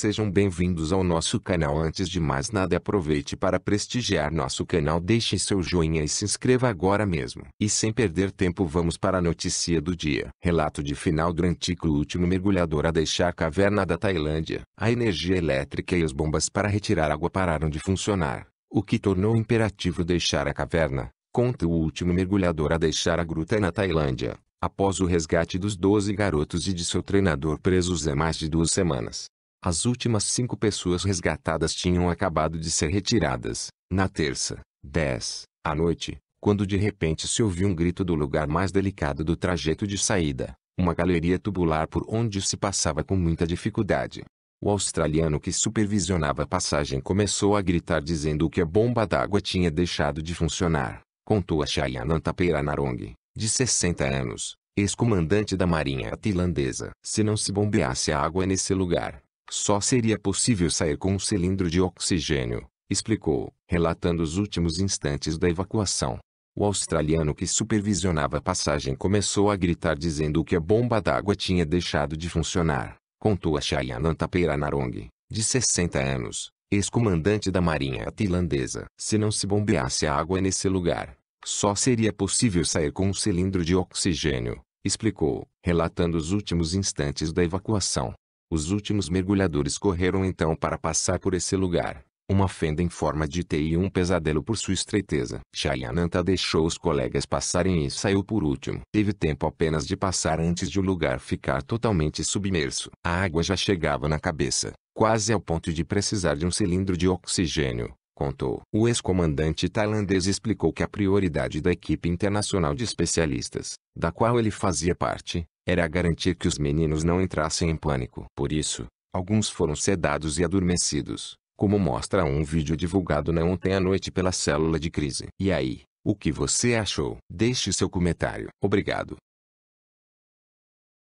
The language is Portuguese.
Sejam bem-vindos ao nosso canal. Antes de mais nada, aproveite para prestigiar nosso canal. Deixe seu joinha e se inscreva agora mesmo. E sem perder tempo, vamos para a notícia do dia. Relato de final do antigo último mergulhador a deixar a caverna da Tailândia. A energia elétrica e as bombas para retirar água pararam de funcionar, o que tornou imperativo deixar a caverna. Conta o último mergulhador a deixar a gruta na Tailândia, após o resgate dos 12 garotos e de seu treinador presos há mais de duas semanas. As últimas cinco pessoas resgatadas tinham acabado de ser retiradas. Na terça, 10, à noite, quando de repente se ouviu um grito do lugar mais delicado do trajeto de saída, uma galeria tubular por onde se passava com muita dificuldade. O australiano que supervisionava a passagem começou a gritar dizendo que a bomba d'água tinha deixado de funcionar, contou a Shayananta Peranarong, de 60 anos, ex-comandante da marinha tailandesa. Se não se bombeasse a água nesse lugar, só seria possível sair com um cilindro de oxigênio, explicou, relatando os últimos instantes da evacuação. O australiano que supervisionava a passagem começou a gritar dizendo que a bomba d'água tinha deixado de funcionar, contou a Shayananta Peiranarong, de 60 anos, ex-comandante da marinha tailandesa. Se não se bombeasse a água nesse lugar, só seria possível sair com um cilindro de oxigênio, explicou, relatando os últimos instantes da evacuação. Os últimos mergulhadores correram então para passar por esse lugar. Uma fenda em forma de T e um pesadelo por sua estreiteza. Shayananta deixou os colegas passarem e saiu por último. Teve tempo apenas de passar antes de o lugar ficar totalmente submerso. A água já chegava na cabeça, quase ao ponto de precisar de um cilindro de oxigênio contou. O ex-comandante tailandês explicou que a prioridade da equipe internacional de especialistas, da qual ele fazia parte, era garantir que os meninos não entrassem em pânico. Por isso, alguns foram sedados e adormecidos, como mostra um vídeo divulgado na ontem à noite pela célula de crise. E aí, o que você achou? Deixe seu comentário. Obrigado.